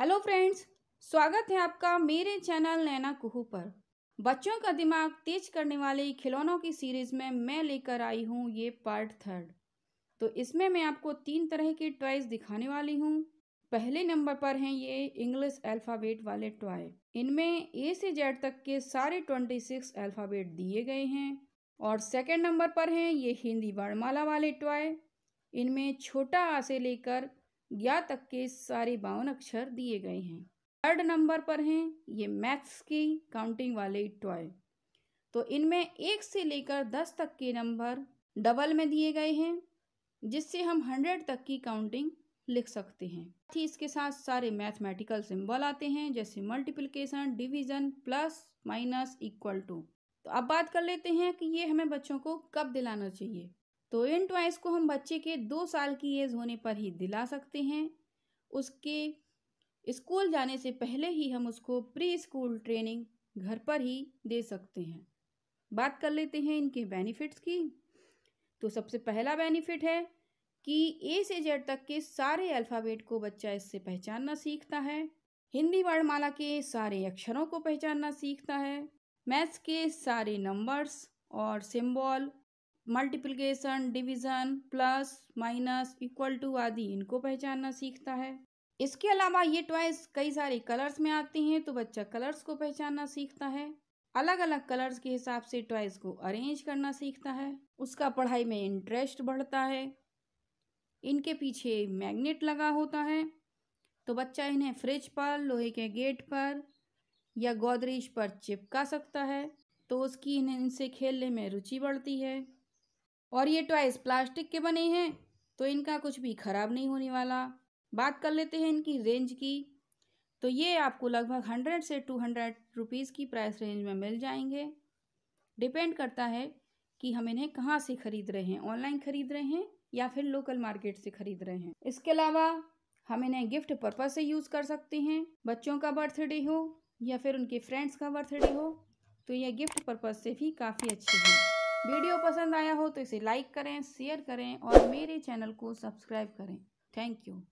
hello friends स्वागत है आपका मेरे चैनल नैना कुहू पर बच्चों का दिमाग तेज करने वाले खिलौनों की सीरीज में मैं लेकर आई हूँ ये पार्ट थर्ड तो इसमें मैं आपको तीन तरह के टॉयज दिखाने वाली हूँ पहले नंबर पर हैं ये इंग्लिश अल्फ़ाबेट वाले टॉय इनमें ए से जेड तक के सारे ट्वेंटी सिक्स अल्फ़ाबेट दिए गए हैं और सेकंड नंबर पर हैं ये हिंदी वर्णमाला वाले टॉय इनमें छोटा आ से लेकर या तक के सारे बावन अक्षर दिए गए हैं थर्ड नंबर पर हैं ये मैथ्स की काउंटिंग वाले टॉय तो इनमें एक से लेकर दस तक के नंबर डबल में दिए गए हैं जिससे हम हंड्रेड तक की काउंटिंग लिख सकते हैं साथ ही इसके साथ सारे मैथमेटिकल सिंबल आते हैं जैसे multiplication division plus minus equal to तो अब बात कर लेते हैं कि ये हमें बच्चों को कब दिलाना चाहिए तो इन टॉयज़ को हम बच्चे के दो साल की एज होने पर ही दिला सकते हैं उसके स्कूल जाने से पहले ही हम उसको प्री स्कूल ट्रेनिंग घर पर ही दे सकते हैं बात कर लेते हैं इनके बेनिफिट्स की तो सबसे पहला बेनिफिट है कि ए से जेड तक के सारे अल्फ़ाबेट को बच्चा इससे पहचानना सीखता है हिंदी वर्णमाला के सारे अक्षरों को पहचानना सीखता है मैथ्स के सारे नंबर्स और symbol multiplication division plus minus equal to आदि इनको पहचानना सीखता है इसके अलावा ये ट्वाइस कई सारे कलर्स में आते हैं तो बच्चा कलर्स को पहचानना सीखता है अलग अलग कलर्स के हिसाब से ट्वाइस को अरेंज करना सीखता है उसका पढ़ाई में इंटरेस्ट बढ़ता है इनके पीछे मैग्नेट लगा होता है तो बच्चा इन्हें फ्रिज पर लोहे के गेट पर या गोदरेज पर चिपका सकता है तो उसकी इन्हें इनसे खेलने में रुचि बढ़ती है और ये टॉयस प्लास्टिक के बने हैं तो इनका कुछ भी ख़राब नहीं होने वाला बात कर लेते हैं इनकी रेंज की तो ये आपको लगभग हंड्रेड से टू हंड्रेड रुपीज़ की प्राइस रेंज में मिल जाएंगे डिपेंड करता है कि हम इन्हें कहाँ से ख़रीद रहे हैं ऑनलाइन ख़रीद रहे हैं या फिर लोकल मार्केट से ख़रीद रहे हैं इसके अलावा हम इन्हें गिफ्ट पर्पज़ से यूज़ कर सकते हैं बच्चों का बर्थडे हो या फिर उनके फ्रेंड्स का बर्थडे हो तो यह गिफ्ट पर्पज़ से भी काफ़ी अच्छे हैं वीडियो पसंद आया हो तो इसे लाइक करें शेयर करें और मेरे चैनल को सब्सक्राइब करें थैंक यू